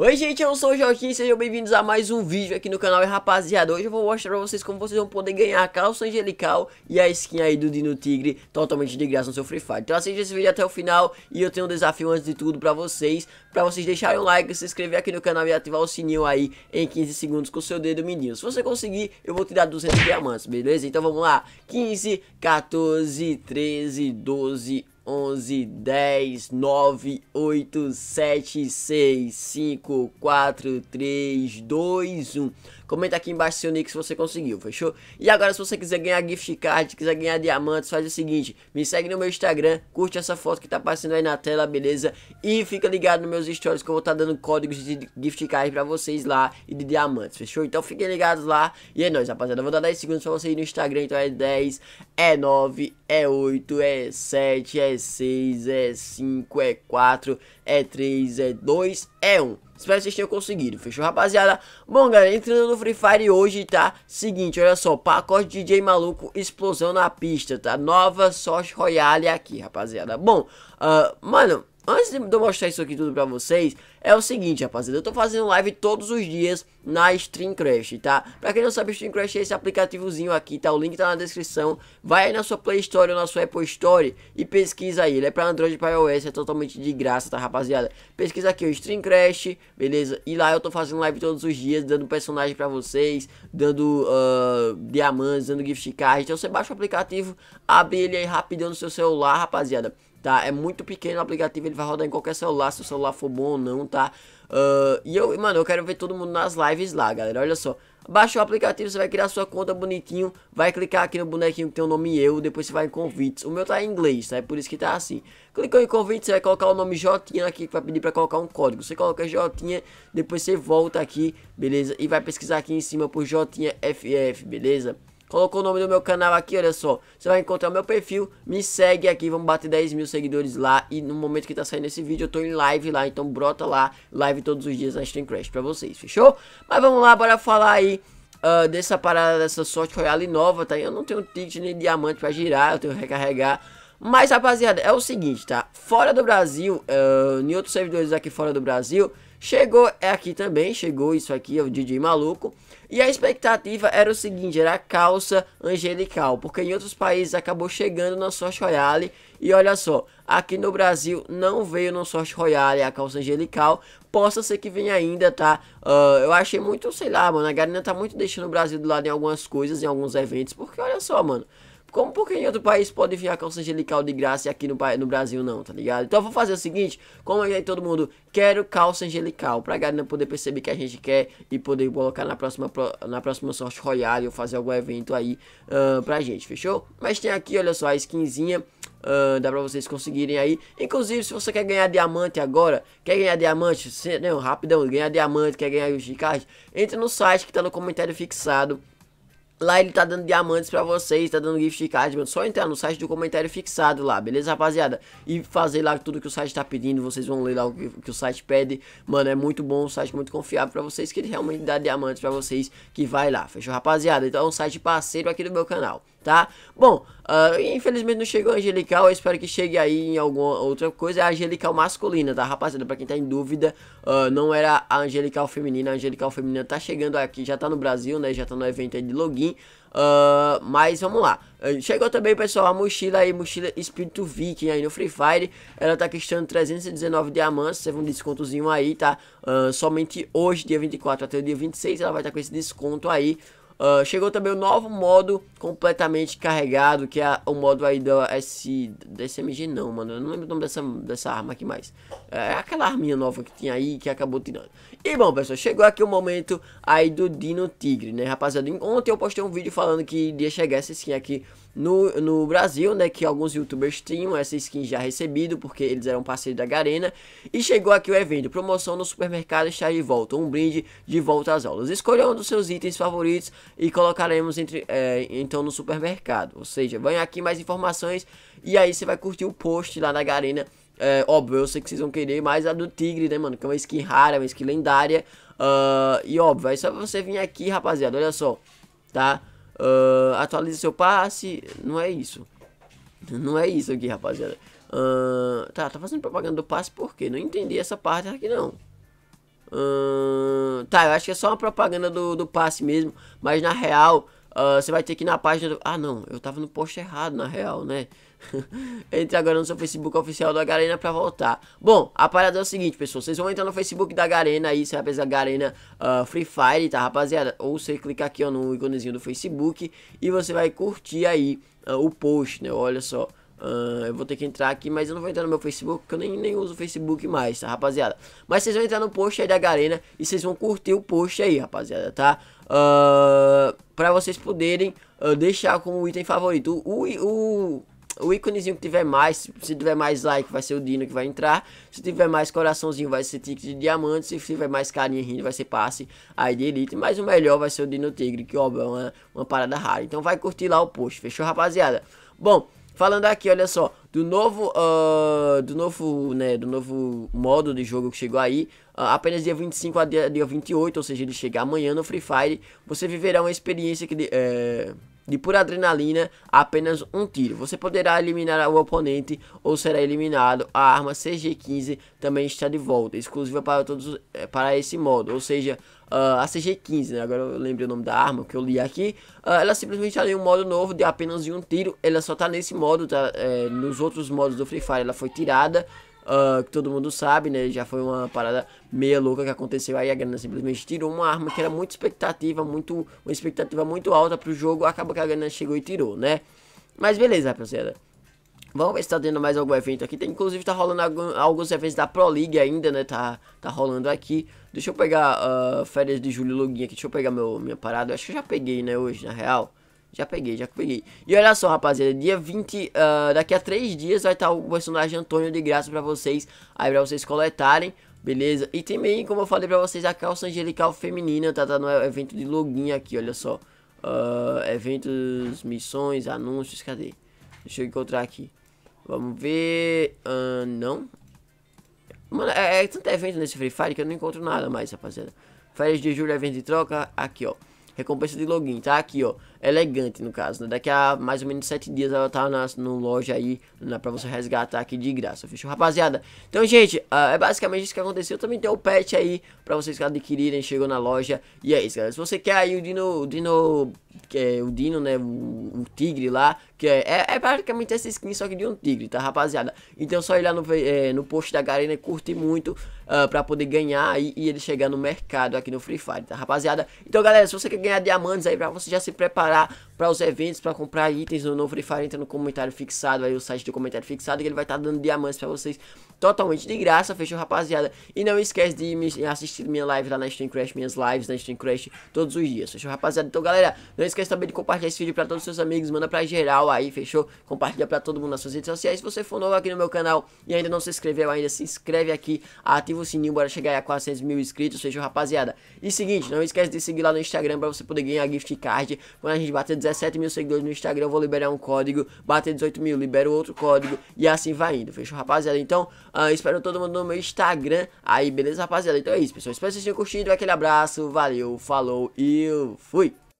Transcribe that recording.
Oi gente, eu sou o Joaquim, sejam bem-vindos a mais um vídeo aqui no canal E rapaziada, hoje eu vou mostrar pra vocês como vocês vão poder ganhar a calça angelical e a skin aí do Dino Tigre totalmente de graça no seu Free Fire Então assista esse vídeo até o final e eu tenho um desafio antes de tudo pra vocês Pra vocês deixarem um like, se inscrever aqui no canal e ativar o sininho aí em 15 segundos com o seu dedo menino Se você conseguir, eu vou te dar 200 diamantes, beleza? Então vamos lá, 15, 14, 13, 12, 11, 10, 9, 8, 7, 6, 5, 4, 3, 2, 1. Comenta aqui embaixo seu nick se você conseguiu, fechou? E agora se você quiser ganhar gift card, quiser ganhar diamantes, faz o seguinte. Me segue no meu Instagram, curte essa foto que tá passando aí na tela, beleza? E fica ligado nos meus stories que eu vou estar tá dando códigos de gift card pra vocês lá e de diamantes, fechou? Então fiquem ligados lá. E é nóis, rapaziada. Eu vou dar 10 segundos pra você ir no Instagram. Então é 10, é 9, é 8, é 7, é 6, é 5, é 4, é 3, é 2, é 1. Espero que vocês tenham conseguido, fechou rapaziada? Bom galera, entrando no Free Fire hoje, tá? Seguinte, olha só, pacote DJ maluco, explosão na pista, tá? Nova Sorte Royale aqui, rapaziada Bom, uh, mano, Antes de eu mostrar isso aqui tudo pra vocês, é o seguinte, rapaziada, eu tô fazendo live todos os dias na Stream Crash, tá? Pra quem não sabe, Stream Crash é esse aplicativozinho aqui, tá? O link tá na descrição. Vai aí na sua Play Store ou na sua Apple Store e pesquisa aí. Ele é pra Android e pra iOS, é totalmente de graça, tá, rapaziada? Pesquisa aqui o Stream Crash, beleza? E lá eu tô fazendo live todos os dias, dando personagem pra vocês, dando uh, diamantes, dando gift card. Então você baixa o aplicativo, abre ele aí rapidão no seu celular, rapaziada tá? É muito pequeno o aplicativo, ele vai rodar em qualquer celular, se o celular for bom ou não, tá? Uh, e eu, mano, eu quero ver todo mundo nas lives lá, galera, olha só. Baixa o aplicativo, você vai criar sua conta bonitinho, vai clicar aqui no bonequinho que tem o nome eu, depois você vai em convites. O meu tá em inglês, tá? É por isso que tá assim. Clicou em convites, você vai colocar o nome Jotinha aqui, que vai pedir pra colocar um código. Você coloca Jotinha, depois você volta aqui, beleza? E vai pesquisar aqui em cima por Jotinha FF, beleza? colocou o nome do meu canal aqui, olha só. Você vai encontrar o meu perfil, me segue aqui, vamos bater 10 mil seguidores lá. E no momento que tá saindo esse vídeo, eu tô em live lá, então brota lá, live todos os dias na Stream Crash pra vocês, fechou? Mas vamos lá, bora falar aí. Uh, dessa parada, dessa sorte royale nova, tá? Eu não tenho ticket nem diamante pra girar, eu tenho que recarregar. Mas, rapaziada, é o seguinte, tá? Fora do Brasil, uh, em outros servidores aqui fora do Brasil, Chegou é aqui também, chegou isso aqui, é o DJ maluco. E a expectativa era o seguinte, era a calça angelical, porque em outros países acabou chegando na Sorte Royale. E olha só, aqui no Brasil não veio no Sorte Royale a calça angelical, possa ser que venha ainda, tá? Uh, eu achei muito, sei lá, mano, a Garina tá muito deixando o Brasil do lado em algumas coisas, em alguns eventos, porque olha só, mano... Como porque em outro país pode enfiar calça angelical de graça e aqui no, no Brasil não, tá ligado? Então eu vou fazer o seguinte, como aí todo mundo, quero calça angelical, pra galera poder perceber que a gente quer e poder colocar na próxima, na próxima sorte royale ou fazer algum evento aí uh, pra gente, fechou? Mas tem aqui, olha só, a skinzinha, uh, dá pra vocês conseguirem aí. Inclusive, se você quer ganhar diamante agora, quer ganhar diamante, se, não, rapidão, ganhar diamante, quer ganhar os cards, entre no site que tá no comentário fixado Lá ele tá dando diamantes pra vocês, tá dando gift card, mano. Só entrar no site do comentário fixado lá, beleza, rapaziada? E fazer lá tudo que o site tá pedindo, vocês vão ler lá o que, que o site pede. Mano, é muito bom, um site muito confiável pra vocês, que ele realmente dá diamantes pra vocês que vai lá, fechou, rapaziada? Então é um site parceiro aqui do meu canal tá? Bom, uh, infelizmente não chegou a Angelical, eu espero que chegue aí em alguma outra coisa. É a Angelical masculina, tá, rapaziada? Pra quem tá em dúvida, uh, não era a Angelical feminina. A Angelical feminina tá chegando aqui, já tá no Brasil, né? Já tá no evento de login. Uh, mas vamos lá. Chegou também, pessoal, a mochila aí, mochila Espírito Viking aí no Free Fire. Ela tá custando 319 diamantes, teve um descontozinho aí, tá? somente hoje, dia 24 até o dia 26, ela vai estar tá com esse desconto aí. Uh, chegou também o um novo modo completamente carregado, que é o modo aí da, S, da SMG não, mano. Eu não lembro o nome dessa, dessa arma aqui mais. É, é aquela arminha nova que tinha aí, que acabou tirando. E bom, pessoal, chegou aqui o momento aí do Dino Tigre, né, rapaziada? Ontem eu postei um vídeo falando que ia chegar essa skin aqui no, no Brasil, né? Que alguns youtubers tinham essa skin já recebido, porque eles eram parceiros da Garena. E chegou aqui o evento, promoção no supermercado está de volta, um brinde de volta às aulas. Escolha um dos seus itens favoritos e colocaremos entre, é, então no supermercado. Ou seja, vem aqui mais informações e aí você vai curtir o post lá na Garena. É, óbvio, eu sei que vocês vão querer mais a do Tigre, né, mano? Que é uma skin rara, uma skin lendária. Uh, e óbvio, é só você vir aqui, rapaziada, olha só, tá? Uh, atualiza seu passe. Não é isso. Não é isso aqui, rapaziada. Uh, tá, tá fazendo propaganda do passe por quê? Não entendi essa parte aqui não. Uh, tá, eu acho que é só uma propaganda do, do passe mesmo. Mas na real, ah, você vai ter que ir na página do... Ah, não, eu tava no post errado, na real, né? Entre agora no seu Facebook oficial da Garena pra voltar. Bom, a parada é o seguinte, pessoal. Vocês vão entrar no Facebook da Garena aí, você vai pesquisar Garena uh, ah, Free Fire, tá, rapaziada? Ou você clica aqui, ó, no íconezinho do Facebook e você vai curtir aí uh, o post, né? Olha só. Uh, eu vou ter que entrar aqui, mas eu não vou entrar no meu Facebook, porque eu nem, nem uso o Facebook mais, tá, rapaziada? Mas vocês vão entrar no post aí da Garena e vocês vão curtir o post aí, rapaziada, tá? Ahn... Uh para vocês poderem uh, deixar como item favorito. O, o, o íconezinho que tiver mais, se tiver mais like vai ser o Dino que vai entrar, se tiver mais coraçãozinho vai ser tique de diamante, se tiver mais carinha rindo vai ser passe aí de elite, mas o melhor vai ser o Dino Tigre, que óbvio é uma, uma parada rara, então vai curtir lá o post, fechou rapaziada? Bom, falando aqui, olha só, do novo, uh, do novo, né, do novo modo de jogo que chegou aí, uh, apenas dia 25 a dia, dia 28, ou seja, ele chegar amanhã no Free Fire, você viverá uma experiência que, de, eh, de pura adrenalina apenas um tiro. Você poderá eliminar o oponente ou será eliminado. A arma CG-15 também está de volta, exclusiva para todos eh, para esse modo, ou seja, uh, a CG-15, né? agora eu lembrei o nome da arma que eu li aqui, uh, ela simplesmente está em um modo novo de apenas um tiro, ela só está nesse modo, tá, é, nos outros modos do Free Fire ela foi tirada, uh, que todo mundo sabe, né? Já foi uma parada meia louca que aconteceu aí. A Grana simplesmente tirou uma arma que era muito expectativa, muito, uma expectativa muito alta pro jogo. Acaba que a Grana chegou e tirou, né? Mas beleza, rapaziada. Vamos ver se tá tendo mais algum evento aqui. Tem, inclusive, tá rolando algum, alguns eventos da Pro League ainda, né? Tá, tá rolando aqui. Deixa eu pegar uh, férias de julho login aqui. Deixa eu pegar meu, minha parada. Eu acho que eu já peguei, né? Hoje, na real. Já peguei, já peguei. E olha só, rapaziada, dia 20, uh, ah, daqui a 3 dias vai estar o personagem Antônio de graça pra vocês, aí pra vocês coletarem, beleza? E também, como eu falei pra vocês, a calça angelical feminina, tá, tá no evento de login aqui, olha só. Uh, eventos, missões, anúncios, cadê? Deixa eu encontrar aqui. Vamos ver... Uh, não. Mano, é, é tanto evento nesse Free Fire que eu não encontro nada mais, rapaziada. Férias de julho, evento de troca, aqui, ó. Recompensa de login, tá aqui, ó. Elegante, no caso, né? Daqui a mais ou menos 7 dias ela tá na no loja aí, né? Pra você resgatar aqui de graça, fechou, rapaziada? Então, gente, uh, é basicamente isso que aconteceu. Também tem o patch aí pra vocês que adquirirem, chegou na loja. E é isso, galera. Se você quer aí o Dino... O Dino que é o Dino, né, o, o tigre lá, que é, é, é, praticamente essa skin, só que de um tigre, tá, rapaziada? Então é só ir lá no, é, no post da Garena e curtir muito uh, pra poder ganhar e, e ele chegar no mercado aqui no Free Fire, tá, rapaziada? Então, galera, se você quer ganhar diamantes aí pra você já se preparar para os eventos, para comprar itens no novo Free Fire, entra no comentário fixado aí, o site do comentário fixado, que ele vai estar tá dando diamantes para vocês totalmente de graça, fechou rapaziada? E não esquece de me assistir minha live lá na Stream Crash, minhas lives na Stream Crash todos os dias, fechou rapaziada? Então galera, não esquece também de compartilhar esse vídeo para todos os seus amigos, manda para geral aí, fechou? Compartilha para todo mundo nas suas redes sociais, se você for novo aqui no meu canal e ainda não se inscreveu ainda, se inscreve aqui, ativa o sininho, bora chegar a 400 mil inscritos, fechou rapaziada? E seguinte, não esquece de seguir lá no Instagram pra você você poder ganhar gift card. Quando a gente bater 17 mil seguidores no Instagram, eu vou liberar um código. Bater 18 mil, libero outro código. E assim vai indo, fechou, rapaziada? Então, uh, espero todo mundo no meu Instagram. Aí, beleza, rapaziada? Então é isso, pessoal. Espero que vocês tenham curtido. Aquele abraço, valeu, falou e fui!